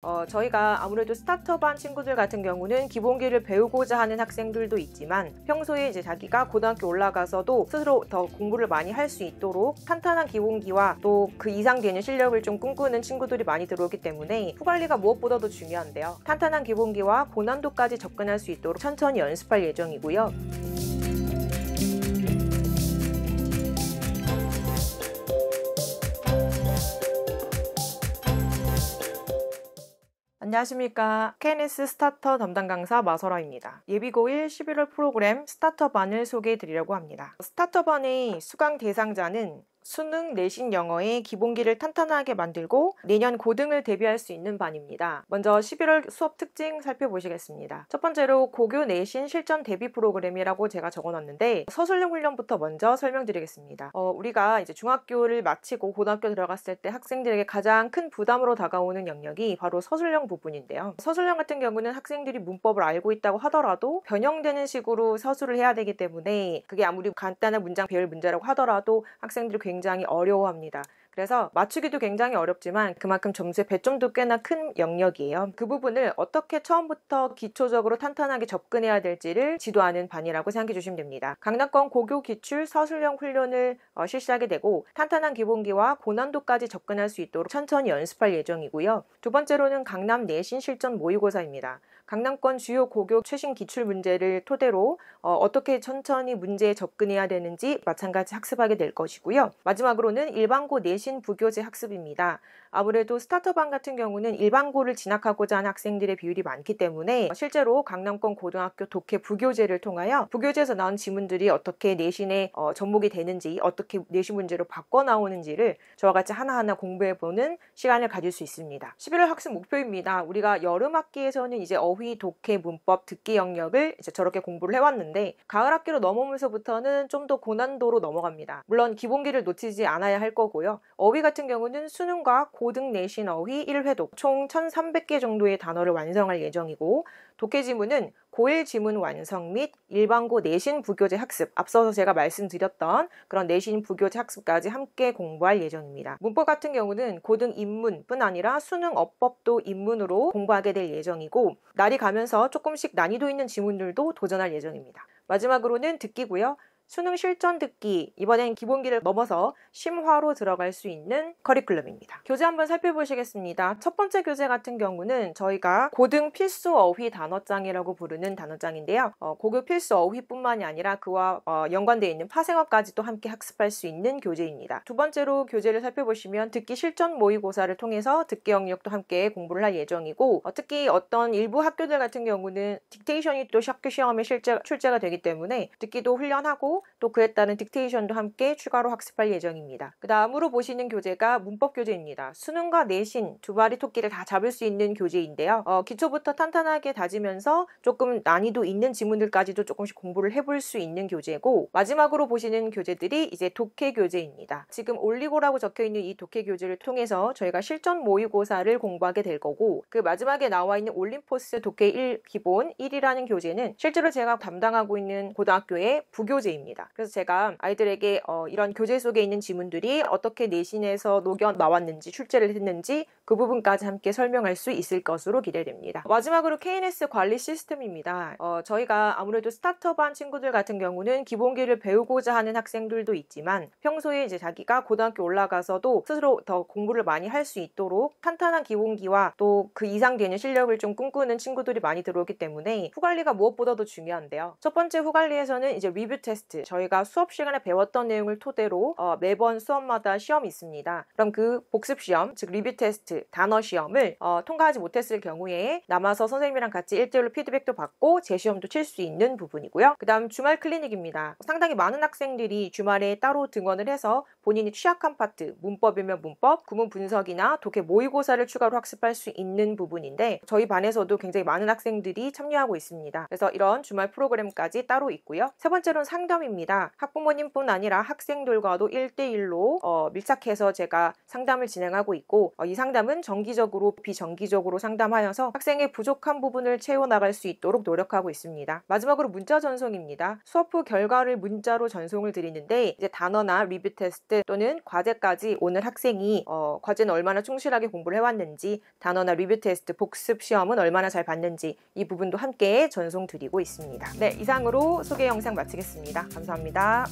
어, 저희가 아무래도 스타트업한 친구들 같은 경우는 기본기를 배우고자 하는 학생들도 있지만 평소에 이제 자기가 고등학교 올라가서도 스스로 더 공부를 많이 할 수 있도록 탄탄한 기본기와 또 그 이상 되는 실력을 좀 꿈꾸는 친구들이 많이 들어오기 때문에 후관리가 무엇보다도 중요한데요. 탄탄한 기본기와 고난도까지 접근할 수 있도록 천천히 연습할 예정이고요. 안녕하십니까. KNS 스타터 담당 강사 마설아입니다. 예비고1 11월 프로그램 스타터반을 소개해 드리려고 합니다. 스타터반의 수강 대상자는 수능, 내신, 영어의 기본기를 탄탄하게 만들고 내년 고등을 대비할 수 있는 반입니다. 먼저 11월 수업 특징 살펴보시겠습니다. 첫 번째로 고교 내신 실전 대비 프로그램이라고 제가 적어놨는데 서술형 훈련부터 먼저 설명드리겠습니다. 어, 우리가 이제 중학교를 마치고 고등학교 들어갔을 때 학생들에게 가장 큰 부담으로 다가오는 영역이 바로 서술형 부분인데요. 서술형 같은 경우는 학생들이 문법을 알고 있다고 하더라도 변형되는 식으로 서술을 해야 되기 때문에 그게 아무리 간단한 문장 배열 문제라고 하더라도 학생들이 굉장히 굉장히 어려워합니다. 그래서 맞추기도 굉장히 어렵지만 그만큼 점수의 배점도 꽤나 큰 영역이에요. 그 부분을 어떻게 처음부터 기초적으로 탄탄하게 접근해야 될지를 지도하는 반이라고 생각해 주시면 됩니다. 강남권 고교 기출 서술형 훈련을 어, 실시하게 되고 탄탄한 기본기와 고난도까지 접근할 수 있도록 천천히 연습할 예정이고요. 두 번째로는 강남 내신 실전 모의고사입니다. 강남권 주요 고교 최신 기출 문제를 토대로 어, 떻게 천천히 문제에 접근해야 되는지 마찬가지 학습하게 될 것이고요. 마지막으로는 일반고 내신 신부교제 학습입니다. 아무래도 스타터반 같은 경우는 일반고를 진학하고자 하는 학생들의 비율이 많기 때문에 실제로 강남권 고등학교 독해 부교재를 통하여 부교재에서 나온 지문들이 어떻게 내신에 어, 접목이 되는지 어떻게 내신 문제로 바꿔 나오는지를 저와 같이 하나하나 공부해보는 시간을 가질 수 있습니다. 11월 학습 목표입니다. 우리가 여름 학기에서는 이제 어휘, 독해, 문법, 듣기 영역을 이제 저렇게 공부를 해왔는데 가을 학기로 넘어오면서부터는 좀 더 고난도로 넘어갑니다. 물론 기본기를 놓치지 않아야 할 거고요. 어휘 같은 경우는 수능과 고등 내신 어휘 1회독 총 1,300개 정도의 단어를 완성할 예정이고 독해 지문은 고1 지문 완성 및 일반고 내신 부교재 학습, 앞서서 제가 말씀드렸던 그런 내신 부교재 학습까지 함께 공부할 예정입니다. 문법 같은 경우는 고등 입문뿐 아니라 수능 어법도 입문으로 공부하게 될 예정이고 날이 가면서 조금씩 난이도 있는 지문들도 도전할 예정입니다. 마지막으로는 듣기고요. 수능 실전 듣기 이번엔 기본기를 넘어서 심화로 들어갈 수 있는 커리큘럼입니다. 교재 한번 살펴보시겠습니다. 첫 번째 교재 같은 경우는 저희가 고등 필수 어휘 단어장이라고 부르는 단어장인데요. 어, 고교 필수 어휘뿐만이 아니라 그와 어, 연관되어 있는 파생어까지도 함께 학습할 수 있는 교재입니다. 두 번째로 교재를 살펴보시면 듣기 실전 모의고사를 통해서 듣기 영역도 함께 공부를 할 예정이고 어, 특히 어떤 일부 학교들 같은 경우는 딕테이션이 또 학교 시험에 실제, 출제가 되기 때문에 듣기도 훈련하고 또 그에 따른 딕테이션도 함께 추가로 학습할 예정입니다. 그 다음으로 보시는 교재가 문법 교재입니다. 수능과 내신 두 마리 토끼를 다 잡을 수 있는 교재인데요. 어, 기초부터 탄탄하게 다지면서 조금 난이도 있는 지문들까지도 조금씩 공부를 해볼 수 있는 교재고 마지막으로 보시는 교재들이 이제 독해 교재입니다. 지금 올리고라고 적혀있는 이 독해 교재를 통해서 저희가 실전 모의고사를 공부하게 될 거고 그 마지막에 나와 있는 올림포스 독해 1 기본 1이라는 교재는 실제로 제가 담당하고 있는 고등학교의 부교재입니다. 겁니다. 그래서 제가 아이들에게 어, 이런 교재 속에 있는 지문들이 어떻게 내신에서 녹여 나왔는지 출제를 했는지 그 부분까지 함께 설명할 수 있을 것으로 기대됩니다. 마지막으로 KNS 관리 시스템입니다. 어, 저희가 아무래도 스타트업 한 친구들 같은 경우는 기본기를 배우고자 하는 학생들도 있지만 평소에 이제 자기가 고등학교 올라가서도 스스로 더 공부를 많이 할 수 있도록 탄탄한 기본기와 또 그 이상 되는 실력을 좀 꿈꾸는 친구들이 많이 들어오기 때문에 후관리가 무엇보다도 중요한데요. 첫 번째 후관리에서는 이제 리뷰 테스트 퀴즈 저희가 수업 시간에 배웠던 내용을 토대로 어, 매번 수업마다 시험이 있습니다. 그럼 그 복습 시험 즉 리뷰 테스트 단어 시험을 어, 통과하지 못했을 경우에 남아서 선생님이랑 같이 일대일로 피드백도 받고 재시험도 칠 수 있는 부분이고요. 그 다음 주말 클리닉입니다. 상당히 많은 학생들이 주말에 따로 등원을 해서 본인이 취약한 파트 문법이면 문법 구문 분석이나 독해 모의고사를 추가로 학습할 수 있는 부분인데 저희 반에서도 굉장히 많은 학생들이 참여하고 있습니다. 그래서 이런 주말 프로그램까지 따로 있고요. 세 번째로는 상담이 상담입니다. 학부모님뿐 아니라 학생들과도 1대1로 어, 밀착해서 제가 상담을 진행하고 있고 어, 이 상담은 정기적으로 비정기적으로 상담하여서 학생의 부족한 부분을 채워나갈 수 있도록 노력하고 있습니다. 마지막으로 문자 전송입니다. 수업 후 결과를 문자로 전송을 드리는데 이제 단어나 리뷰 테스트 또는 과제까지 오늘 학생이 어, 과제는 얼마나 충실하게 공부를 해왔는지 단어나 리뷰 테스트 복습 시험은 얼마나 잘 봤는지 이 부분도 함께 전송 드리고 있습니다. 네 이상으로 소개 영상 마치겠습니다. 감사합니다.